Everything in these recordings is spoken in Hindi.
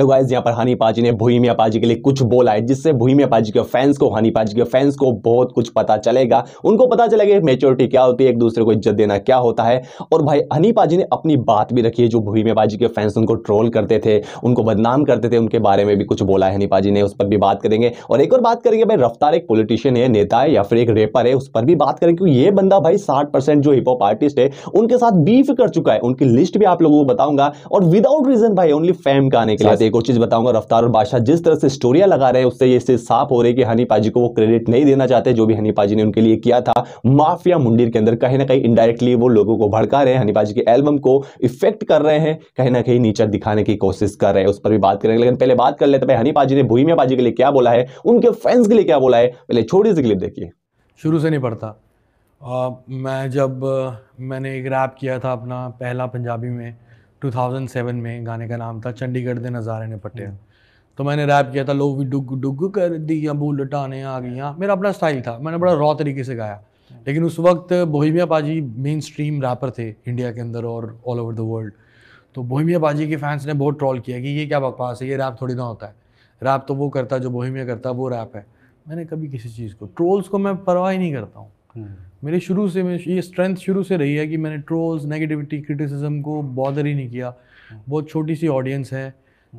तो गाइज यहाँ पर हनी पाजी ने भूमि अपाजी के लिए कुछ बोला है जिससे भूमि अपाजी के फैंस को हनी पाजी के फैंस को बहुत कुछ पता चलेगा उनको पता चलेगा मेच्योरिटी क्या होती है एक दूसरे को इज्जत देना क्या होता है और भाई हनी पाजी ने अपनी बात भी रखी है जो भूमि अपाजी के फैंस उनको ट्रोल करते थे उनको बदनाम करते थे उनके बारे में भी कुछ बोला है हनी पाजी ने उस पर भी बात करेंगे और एक और बात करेंगे भाई रफ्तार एक पोलिटिशियन है नेता है या फिर एक रेपर है उस पर भी बात करेंगे क्योंकि ये बंदा भाई साठ परसेंट जो हिपहॉप आर्टिस्ट है उनके साथ बीफ कर चुका है उनकी लिस्ट भी आप लोगों को बताऊंगा और विदाउट रीजन भाई ओनली फैम का आने के लिए एक और चीज़ बताऊंगा रफ्तार और बादशाह जिस तरह से स्टोरियाँ लगा रहे हैं उससे ये इससे साफ हो रही है कि हनी पाजी को वो क्रेडिट नहीं देना चाहते जो भी हनी पाजी ने उनके लिए किया था माफिया मुंडीर के अंदर कहीं ना कहीं इंडायरेक्टली वो लोगों को भड़का रहे हैं हनी पाजी के एल्बम को इफेक्ट कर रहे हैं कहीं ना कहीं नीचर दिखाने की कोशिश कर रहे हैं उस पर भी बात करेंगे लेकिन पहले बात कर लेते भाई हनी पाजी ने भूमिया पाजी के लिए क्या बोला है उनके फैंस के लिए क्या बोला है पहले छोटी सी क्लिप देखिए शुरू से नहीं पढ़ता मैं जब मैंने एक रैप किया था अपना पहला पंजाबी में 2007 में गाने का नाम था चंडीगढ़ दे नज़ारे ने पटे हम्म। तो मैंने रैप किया था लोग भी डुग डुग कर दिया बू आने आ गई मेरा अपना स्टाइल था मैंने बड़ा रॉ तरीके से गाया लेकिन उस वक्त Bohemia paaji mainstream rapper थे इंडिया के अंदर और ऑल ओवर द वर्ल्ड तो बोहिमिया पाजी के फैंस ने बहुत ट्रॉल किया कि ये क्या बकवास है ये रैप थोड़ी ना होता है रैप तो वो करता है जो बोहिमिया करता है वो रैप है मैंने कभी किसी चीज़ को ट्रोल्स को मैं परवाह ही नहीं करता हूँ मेरे शुरू से मैं ये स्ट्रेंथ शुरू से रही है कि मैंने ट्रोल्स नेगेटिविटी क्रिटिसिज्म को बॉदर ही नहीं किया बहुत छोटी सी ऑडियंस है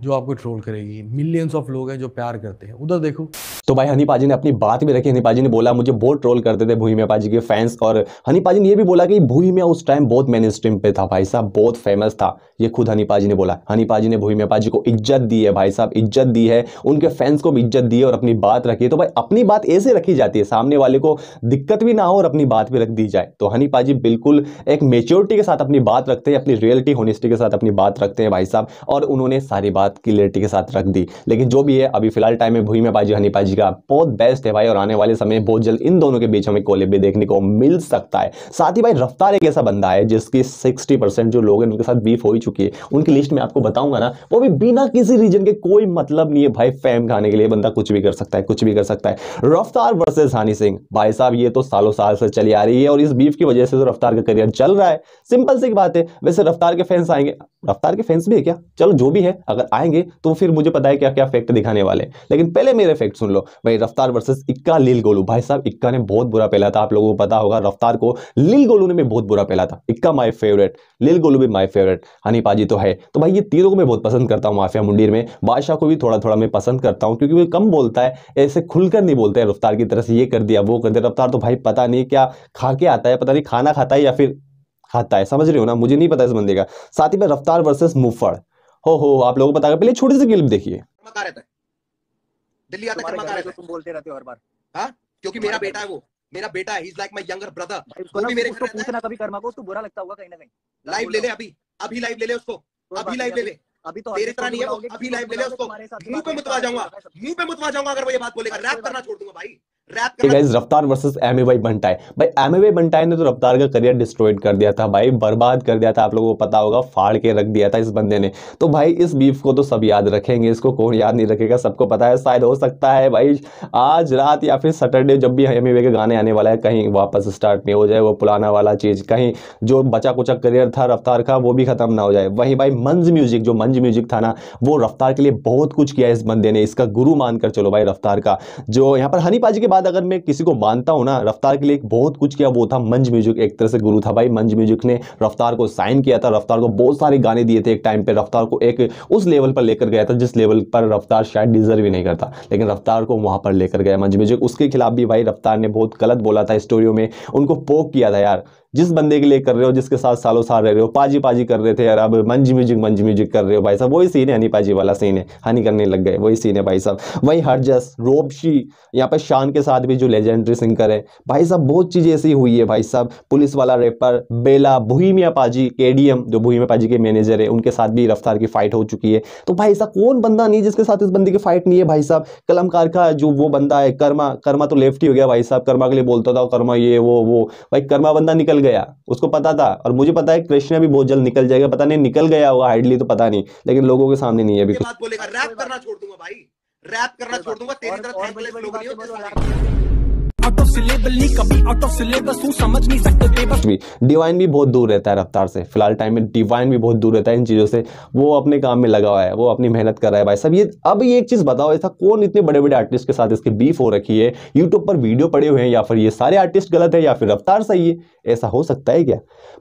जो आपको ट्रोल करेगी मिलियंस ऑफ लोग हैं जो प्यार करते हैं उधर देखो तो भाई हनी पाजी ने अपनी बात भी रखी हनी पाजी ने बोला मुझे बहुत ट्रोल करते थे भूमि पाजी के फैंस और हनी पाजी ने यह भी बोला कि भूमि उस टाइम बहुत मेन स्ट्रीम पे था भाई साहब बहुत फेमस था ये खुद हनी पाजी ने बोला हनी पाजी ने भूमि पाजी को इज्जत दी है भाई साहब इज्जत दी है उनके फैंस को भी इज्जत दी है और अपनी बात रखी है तो भाई अपनी बात ऐसे रखी जाती है सामने वाले को दिक्कत भी ना हो और अपनी बात भी रख दी जाए तो हनी पाजी बिल्कुल एक मेच्योरिटी के साथ अपनी बात रखते हैं अपनी रियलिटी होनेस्टी के साथ अपनी बात रखते हैं भाई साहब और उन्होंने सारी बात क्लियरिटी के साथ रख दी लेकिन जो भी है अभी फिलहाल टाइम में भूमि पाजी हनी पाजी आज का बहुत बेस्ट है भाई और आने वाले समय बहुत जल्द इन दोनों के बीच हमें कोले भी देखने को मिल सकता है साथ ही भाई रफ्तार एक ऐसा बंदा है जिसकी सिक्सटी जो लोग हैं उनके साथ बीफ हो ही चुकी है उनकी लिस्ट में आपको बताऊंगा ना वो भी बिना किसी रीजन के कोई मतलब नहीं है भाई फैम खाने के लिए बंदा कुछ भी कर सकता है कुछ भी कर सकता है रफ्तार वर्सेज हानि सिंह भाई साहब ये तो सालों साल से चली आ रही है और इस बीफ की वजह से तो रफ्तार का करियर चल रहा है सिंपल सी बात है वैसे रफ्तार के फैंस आएंगे रफ्तार के फैंस भी है क्या चलो जो भी है अगर आएंगे तो फिर मुझे पता है क्या क्या फैक्ट दिखाने वाले लेकिन पहले मेरे फैक्ट सुन लो भाई रफ्तार वर्सेस इक्का लील गोलू भाई साहब इक्का ने बहुत बुरा पहला था आप लोगों को पता होगा रफ्तार को लील गोलू ने भी बहुत बुरा पहला था इक्का माई फेवरेट लील गोलू भी माई फेवरेट पाजी तो है तो भाई ये तीनों को मैं बहुत पसंद करता हूँ माफिया मुंडीर में बादशाह को भी थोड़ा थोड़ा मैं पसंद करता हूँ क्योंकि वो कम बोलता है ऐसे खुलकर नहीं बोलते रफ्तार की तरह से ये कर दिया वो कर दिया रफ्तार तो भाई पता नहीं क्या खा के आता है पता नहीं खाना खाता है या फिर खाता है समझ रहे हो ना मुझे नहीं पता इस बंदे का साथ ही रफ्तार वर्सेस मुफड़ हो हो आप लोगों को पता पहले छोटी सी क्लिप देखिए दिल्ली आता चमका रहता है तुम बोलते रहते हो हर बार हाँ क्योंकि मेरा बेटा है वो मेरा बेटा है is like my younger brother उसको भी मेरे उसको पूछना कभी कर्मा को उसको बुरा लगता होगा कहीं ना कहीं लाइव ले ले अभी अभी लाइव ले ले उसको अभी लाइव ले ले अभी तो तेरे तरह नहीं है वो अभी लाइव ले ले उसको मुंह पे मुतवा जाऊंगा मुंह पे मुतवा जाऊंगा अगर वो ये बात बोलेगा रैप करना छोड़ दूंगा भाई गाइस मतलब- रफ्तार वर्सेस एम बंटाई भाई एम बंटाई ने तो रफ्तार का करियर डिस्ट्रॉयड कर दिया था भाई बर्बाद कर दिया था आप लोगों को पता होगा फाड़ के रख दिया था इस बंदे ने तो भाई इस बीफ को तो सब याद रखेंगे इसको कौन याद नहीं रखेगा सबको पता है शायद हो सकता है भाई आज रात या फिर सैटरडे जब भी एम के गाने आने वाला है कहीं वापस स्टार्ट नहीं हो जाए वो पुराना वाला चीज़ कहीं जो बचा कुचा करियर था रफ्तार का वो भी ख़त्म ना हो जाए वहीं भाई मंज म्यूजिक जो मंज म्यूजिक था ना वो रफ्तार के लिए बहुत कुछ किया इस बंदे ने इसका गुरु मानकर चलो भाई रफ्तार का जो यहाँ पर हनी पाजी के बाद बाद अगर मैं किसी को मानता हूँ ना रफ्तार के लिए एक बहुत कुछ किया वो था मंज म्यूजिक एक तरह से गुरु था भाई मंज म्यूजिक ने रफ्तार को साइन किया था रफ्तार को बहुत सारे गाने दिए थे एक टाइम पर रफ्तार को एक उस लेवल पर लेकर गया था जिस लेवल पर रफ्तार शायद डिजर्व ही नहीं करता लेकिन रफ्तार को वहाँ पर लेकर गया मंज म्यूजिक उसके खिलाफ भी भाई रफ्तार ने बहुत गलत बोला था स्टोरियो में उनको पोक किया था यार जिस बंदे के लिए कर रहे हो जिसके साथ सालों साल रह रहे हो पाजी पाजी कर रहे थे यार अब मंज म्यूजिक मंज म्यूजिक कर रहे हो भाई साहब वही सीन है हनी पाजी वाला सीन है हनी करने लग गए वही सीन है भाई साहब वही हरजस रोबशी यहाँ पर शान के साथ भी जो लेजेंडरी सिंगर है भाई साहब बहुत चीज़ें ऐसी हुई है भाई साहब पुलिस वाला रेपर बेला भूमिया पाजी के जो भूमिया पाजी के मैनेजर है उनके साथ भी रफ्तार की फाइट हो चुकी है तो भाई साहब कौन बंदा नहीं जिसके साथ इस बंदे की फाइट नहीं है भाई साहब कलमकार का जो वो बंदा है कर्मा कर्मा तो लेफ्ट ही हो गया भाई साहब कर्मा के लिए बोलता था कर्मा ये वो वो भाई कर्मा बंदा निकल गया उसको पता था और मुझे पता है कृष्णा भी बहुत जल्द निकल जाएगा पता नहीं निकल गया होगा हाइडली तो पता नहीं लेकिन लोगों के सामने नहीं है अभी रैप करना छोड़ दूंगा भाई रैप करना छोड़ दूंगा आउट ऑफ सिलेबल नहीं कभी आउट ऑफ सिलेबस हूँ समझ नहीं सकते भी डिवाइन भी बहुत दूर रहता है रफ्तार से फिलहाल टाइम में डिवाइन भी बहुत दूर रहता है इन चीज़ों से वो अपने काम में लगा हुआ है वो अपनी मेहनत कर रहा है भाई सब ये अब ये एक चीज़ बताओ ऐसा कौन इतने बड़े बड़े आर्टिस्ट के साथ इसकी बीफ हो रखी है यूट्यूब पर वीडियो पड़े हुए हैं या फिर ये सारे आर्टिस्ट गलत है या फिर रफ्तार सही है ऐसा हो सकता है क्या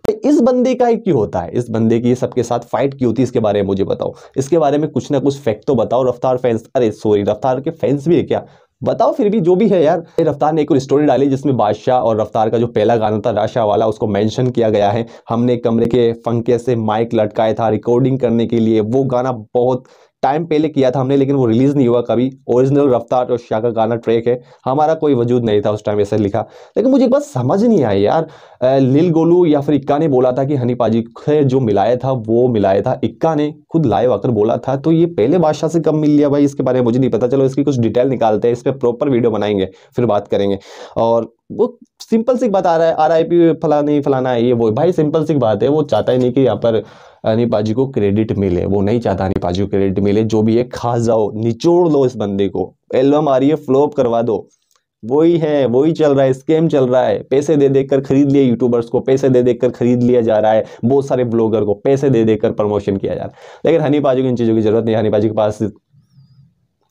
पर इस बंदे का ही क्यों होता है इस बंदे की सबके साथ फाइट क्यों होती है इसके बारे में मुझे बताओ इसके बारे में कुछ ना कुछ फैक्ट तो बताओ रफ्तार फैंस अरे सॉरी रफ्तार के फैंस भी है क्या बताओ फिर भी जो भी है यार रफ्तार ने एक और स्टोरी डाली जिसमें बादशाह और रफ्तार का जो पहला गाना था राशा वाला उसको मेंशन किया गया है हमने कमरे के फंके से माइक लटकाया था रिकॉर्डिंग करने के लिए वो गाना बहुत टाइम पहले किया था हमने लेकिन वो रिलीज़ नहीं हुआ कभी ओरिजिनल रफ्तार और शाह का गाना ट्रैक है हमारा कोई वजूद नहीं था उस टाइम ऐसे लिखा लेकिन मुझे एक बात समझ नहीं आई यार लिल गोलू या फिर इक्का ने बोला था कि हनी पाजी खैर जो मिलाया था वो मिलाया था इक्का ने खुद लाइव आकर बोला था तो ये पहले बादशाह से कब मिल लिया भाई इसके बारे में मुझे नहीं पता चलो इसकी कुछ डिटेल निकालते हैं इस पर प्रॉपर वीडियो बनाएंगे फिर बात करेंगे और वो सिंपल सी बात आ रहा है आर आई पी फलानी फलाना है ये वो भाई सिंपल सी बात है वो चाहता ही नहीं कि यहाँ पर अनिपाजी को क्रेडिट मिले वो नहीं चाहता अनिपाजी को क्रेडिट मिले जो भी है खा जाओ निचोड़ लो इस बंदे को एल्बम आ रही है फ्लोप करवा दो वही है वही चल रहा है स्कैम चल रहा है पैसे दे देकर खरीद लिए यूट्यूबर्स को पैसे दे देकर खरीद लिया जा रहा है बहुत सारे ब्लॉगर को पैसे दे देकर प्रमोशन किया जा रहा है लेकिन हनी पाजू को इन चीज़ों की जरूरत नहीं हनी पाजू के पास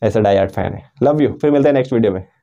ऐसा डाई आर्ट फैन है लव यू फिर मिलते हैं नेक्स्ट वीडियो में